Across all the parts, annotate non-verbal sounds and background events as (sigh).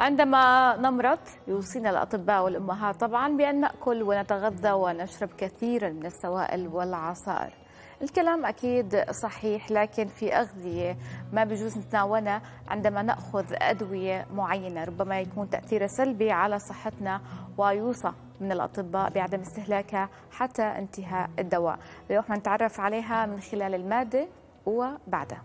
عندما نمرض يوصينا الأطباء والأمهات طبعا بأن نأكل ونتغذى ونشرب كثيرا من السوائل والعصائر الكلام أكيد صحيح لكن في أغذية ما بجوز نتناولها عندما نأخذ أدوية معينة ربما يكون تأثيرها سلبي على صحتنا ويوصى من الأطباء بعدم استهلاكها حتى انتهاء الدواء اليوم نتعرف عليها من خلال المادة وبعدها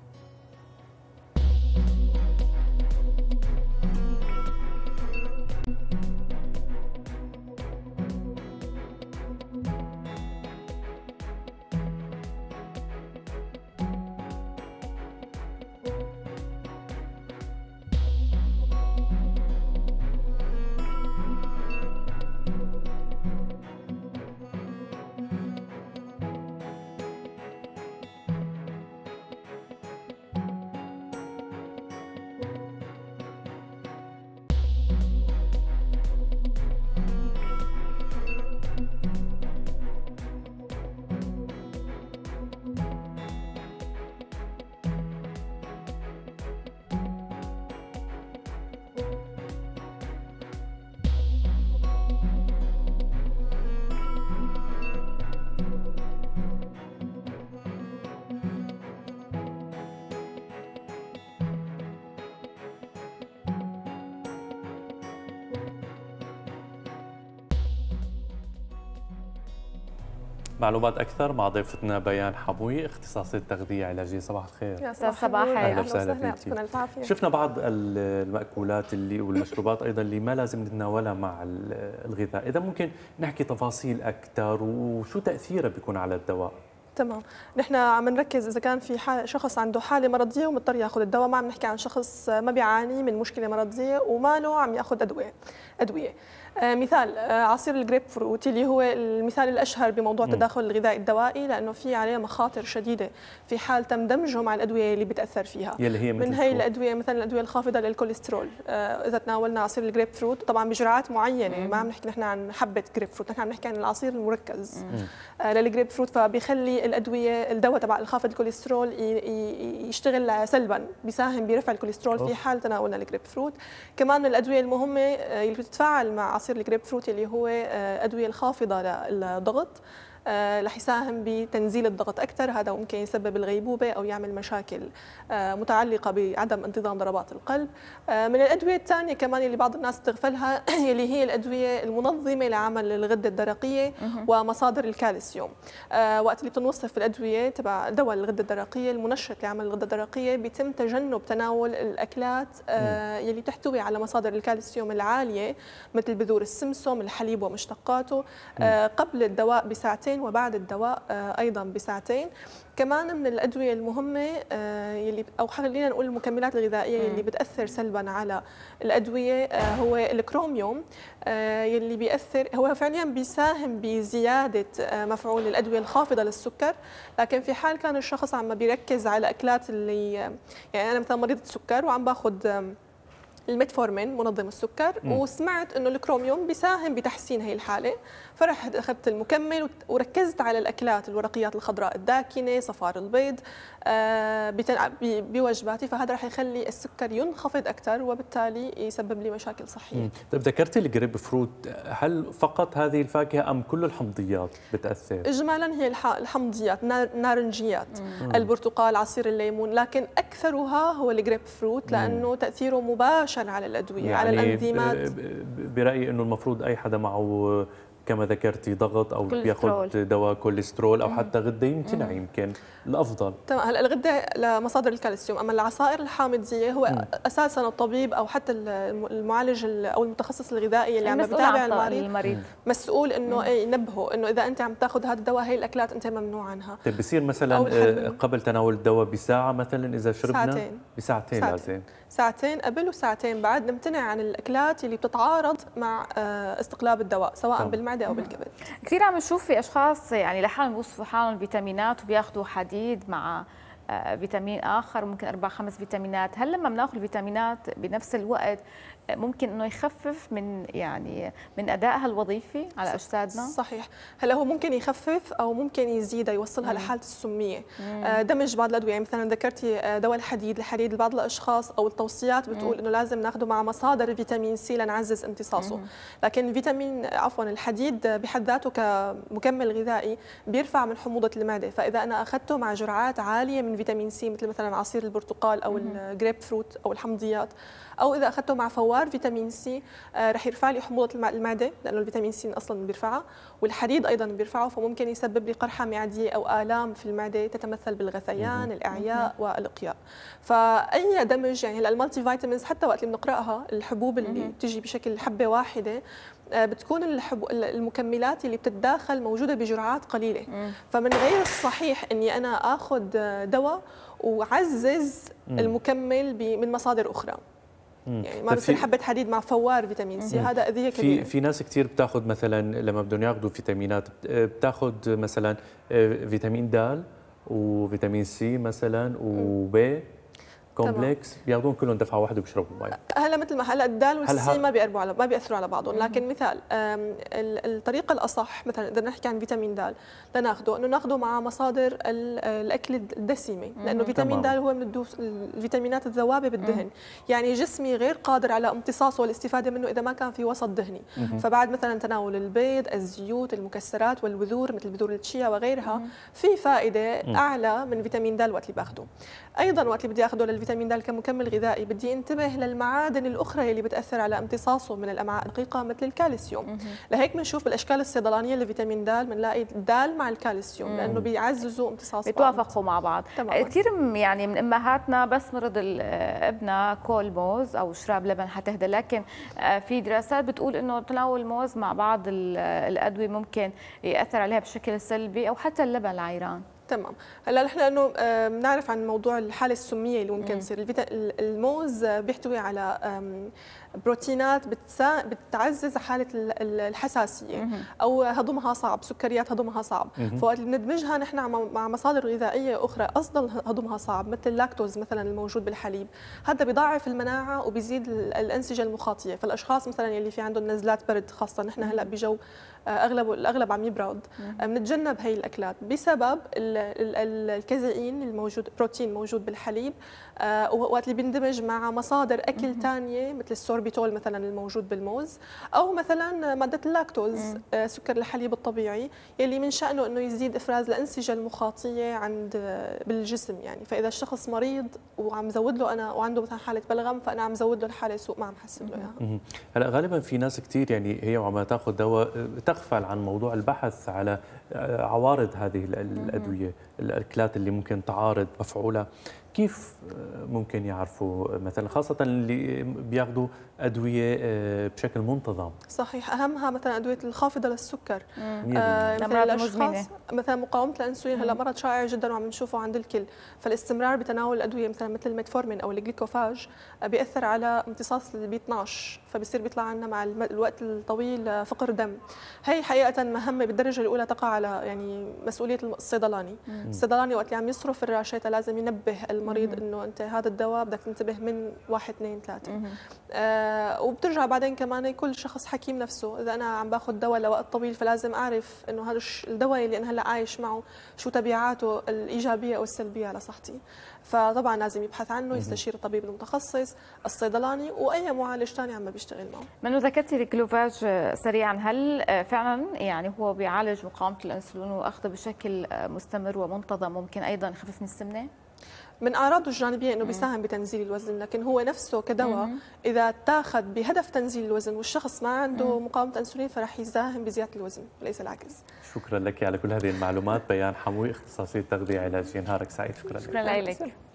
معلومات اكثر مع ضيفتنا بيان حبوي اختصاصي التغذيه العلاجيه صباح الخير صباح الخير اهلا وسهلا فيك شفنا بعض الماكولات اللي والمشروبات ايضا اللي ما لازم نتناولها مع الغذاء اذا ممكن نحكي تفاصيل اكثر وشو تاثيرها بيكون على الدواء تمام نحن عم نركز اذا كان في حال شخص عنده حاله مرضيه ومضطر ياخذ الدواء ما عم نحكي عن شخص ما بيعاني من مشكله مرضيه وما له عم ياخذ ادويه ادويه آه، مثال آه، عصير الجريب فروت اللي هو المثال الاشهر بموضوع التداخل الغذائي الدوائي لانه في عليه مخاطر شديده في حال تم دمجه مع الادويه اللي بتاثر فيها يلي هي من هي الادويه مثلا الادويه الخافضه للكوليسترول آه، اذا تناولنا عصير الجريب فروت طبعا بجرعات معينه ما عم نحكي نحن عن حبه جريب فروت نحن عم نحكي عن العصير المركز للجريب فروت فبيخلي الادويه الدواء تبع الخافض الكوليسترول يشتغل سلبا بيساهم برفع الكوليسترول أوه. في حال تناولنا الجريب فروت كمان الادويه المهمه اللي آه، بتتفاعل مع عصير الجريب فروت اللي هو آه، ادويه الخافضه للضغط آه، رح يساهم بتنزيل الضغط اكثر هذا ممكن يسبب الغيبوبه او يعمل مشاكل آه، متعلقه بعدم انتظام ضربات القلب آه، من الادويه الثانيه كمان اللي بعض الناس تغفلها (clears throat) اللي هي الادويه المنظمه لعمل الغده الدرقيه ومصادر الكالسيوم وقت اللي بتنوصف الادويه تبع دواء الغده الدرقيه المنشط لعمل الغده الدرقيه بيتم تجنب تناول الاكلات يلي تحتوي على مصادر الكالسيوم العاليه مثل بذور السمسم الحليب ومشتقاته قبل الدواء بساعتين ساعتين وبعد الدواء آه، ايضا بساعتين كمان من الادويه المهمه آه، يلي او خلينا نقول المكملات الغذائيه يلي بتاثر سلبا على الادويه آه، هو الكروميوم يلي بياثر هو فعليا بيساهم بزياده مفعول الادويه الخافضه للسكر لكن في حال كان الشخص عم بيركز على اكلات اللي يعني انا مثلا مريضه سكر وعم باخذ الميتفورمين منظم السكر م. وسمعت انه الكروميوم بيساهم بتحسين هي الحاله فرحت اخذت المكمل وركزت على الاكلات الورقيات الخضراء الداكنه صفار البيض آه، بوجباتي فهذا رح يخلي السكر ينخفض اكثر وبالتالي يسبب لي مشاكل صحيه طيب ذكرتي الجريب فروت هل فقط هذه الفاكهه ام كل الحمضيات بتاثر اجمالا هي الحمضيات نارنجيات البرتقال عصير الليمون لكن اكثرها هو الجريب فروت لانه تاثيره مباشر على الادويه يعني على الانزيمات برايي انه المفروض اي حدا معه كما ذكرتي ضغط او بياخذ دواء كوليسترول او حتى غده يمتنع يمكن الافضل تمام هلا الغده لمصادر الكالسيوم اما العصائر الحامضيه هو مم. اساسا الطبيب او حتى المعالج او المتخصص الغذائي اللي عم بتابع المريض, المريض. مسؤول انه إيه، ينبهه انه اذا انت عم تاخذ هذا الدواء هي الاكلات انت ممنوع عنها طيب بصير مثلا آه، قبل تناول الدواء بساعه مثلا اذا شربنا ساعتين بساعتين ساعتين. لازم ساعتين قبل وساعتين بعد نمتنع عن الاكلات اللي بتتعارض مع آه، استقلاب الدواء سواء طبعا. بالمعده بالمعده او بالكبد كثير عم نشوف في اشخاص يعني لحالهم بيوصفوا حالهم فيتامينات وبياخذوا حديد مع آه، فيتامين اخر ممكن اربع خمس فيتامينات هل لما بناخذ فيتامينات بنفس الوقت ممكن انه يخفف من يعني من ادائها الوظيفي على اجسادنا صحيح هلا هو ممكن يخفف او ممكن يزيدها يوصلها لحاله السميه مم. آه، دمج بعض الادويه يعني مثلا ذكرتي آه، دواء الحديد الحديد لبعض الاشخاص او التوصيات بتقول انه لازم ناخده مع مصادر فيتامين سي لنعزز امتصاصه مم. لكن فيتامين آه، عفوا الحديد بحد ذاته كمكمل غذائي بيرفع من حموضه المعده فاذا انا اخذته مع جرعات عاليه من فيتامين سي مثل مثلا عصير البرتقال او الجريب فروت او الحمضيات او اذا اخذته مع فوائد ار فيتامين سي آه، رح يرفع لي حموضه المعده لانه الفيتامين سي اصلا بيرفعها والحديد ايضا بيرفعه فممكن يسبب لي قرحه معديه او الام في المعده تتمثل بالغثيان الاعياء والاقياء فاي دمج يعني هلا المالتي فيتامينز حتى وقت اللي بنقراها الحبوب اللي بتجي بشكل حبه واحده آه، بتكون الحب... المكملات اللي بتتداخل موجوده بجرعات قليله فمن غير الصحيح اني انا اخذ آه، دواء وعزز المكمل ب... من مصادر اخرى يعني طيب مارسين حبه حديد مع فوار فيتامين سي هذا اذيه كبيره في في ناس كثير بتاخذ مثلا لما بدهم ياخذوا فيتامينات بتاخذ مثلا آه، فيتامين د وفيتامين سي مثلا وبي كومبلكس بياخذون كلهم دفعه واحده وبيشربوا مي هلا مثل ما هلا الدال والسين ما بيقربوا على ما بياثروا على بعضهم لكن مثال الطريقه الاصح مثلا اذا نحكي عن فيتامين دال لناخده انه ناخده مع مصادر الاكل الدسمه لانه فيتامين دال هو من الفيتامينات الذوابه بالدهن يعني جسمي غير قادر على امتصاصه والاستفاده منه اذا ما كان في وسط دهني فبعد مثلا تناول البيض الزيوت المكسرات والبذور مثل بذور التشيا وغيرها في فائده اعلى من فيتامين دال وقت اللي باخده ايضا وقت اللي بدي اخده للفيتامين فيتامين د كمكمل غذائي بدي انتبه للمعادن الاخرى اللي بتاثر على امتصاصه من الامعاء الدقيقه مثل الكالسيوم لهيك بنشوف بالاشكال الصيدلانيه لفيتامين د بنلاقي الدال مع الكالسيوم لانه بيعززوا امتصاص بيتوافقوا مع بعض كثير يعني من امهاتنا بس مرض ابنها كول موز او شراب لبن حتهدى لكن آه، في دراسات بتقول انه تناول موز مع بعض الادويه ممكن ياثر عليها بشكل سلبي او حتى اللبن العيران تمام هلا نحن لانه آه، بنعرف عن موضوع الحاله السميه اللي ممكن تصير الموز آه، بيحتوي على بروتينات بتسا... بتعزز حاله الحساسيه او هضمها صعب سكريات هضمها صعب فوقت بندمجها نحن مع مصادر غذائيه اخرى اصلا هضمها صعب مثل اللاكتوز مثلا الموجود بالحليب هذا بيضعف المناعه وبيزيد الانسجه المخاطيه فالاشخاص مثلا اللي في عندهم نزلات برد خاصه نحن هلا بجو آه، اغلب الاغلب عم يبرد بنتجنب هي الاكلات بسبب ال الكازيين الموجود بروتين موجود بالحليب آه، وقت اللي بيندمج مع مصادر اكل ثانيه مثل السوربيتول مثلا الموجود بالموز او مثلا ماده اللاكتوز آه، سكر الحليب الطبيعي يلي من شانه انه يزيد افراز الانسجه المخاطيه عند آه، بالجسم يعني فاذا الشخص مريض وعم زود له انا وعنده مثلا حاله بلغم فانا عم زود له الحاله سوء ما عم حسب له اياها هلا غالبا في ناس كثير يعني هي وعم تاخذ دواء تغفل عن موضوع البحث على عوارض هذه الادويه الأكلات اللي ممكن تعارض مفعولها كيف ممكن يعرفوا مثلا خاصة اللي بياخذوا أدوية آه، بشكل منتظم؟ صحيح أهمها مثلا أدوية الخافضة للسكر آه، مثلا الأشخاص مثلا مقاومة الأنسولين هلا مرض شائع جدا وعم نشوفه عند الكل فالاستمرار بتناول الأدوية مثلا مثل الميتفورمين أو الجليكوفاج آه، بيأثر على امتصاص البي 12 فبصير بيطلع عنا مع الوقت الطويل فقر دم هي حقيقة مهمة بالدرجة الأولى تقع على يعني مسؤولية الصيدلاني الصيدلاني وقت اللي عم يصرف الراشدة لازم ينبه المريض انه انت هذا الدواء بدك تنتبه من واحد اثنين ثلاثه آه وبترجع بعدين كمان كل شخص حكيم نفسه اذا انا عم باخذ دواء لوقت طويل فلازم اعرف انه هذا الدواء اللي انا هلا عايش معه شو تبعاته الايجابيه او السلبيه على صحتي فطبعا لازم يبحث عنه يستشير الطبيب المتخصص الصيدلاني واي معالج ثاني عم بيشتغل معه من ذكرتي الكلوفاج آه، سريعا هل آه، فعلا يعني هو بيعالج مقاومه الانسولين واخذه بشكل آه، مستمر ومنتظم ممكن ايضا يخفف من السمنه من اعراضه الجانبيه انه بيساهم بتنزيل الوزن لكن هو نفسه كدواء اذا اتاخذ بهدف تنزيل الوزن والشخص ما عنده مقاومه انسولين فرح يساهم بزياده الوزن وليس العكس شكرا لك على كل هذه المعلومات بيان حموي اختصاصي تغذيه علاجيه نهارك سعيد شكرا, شكرا لك شكرا لك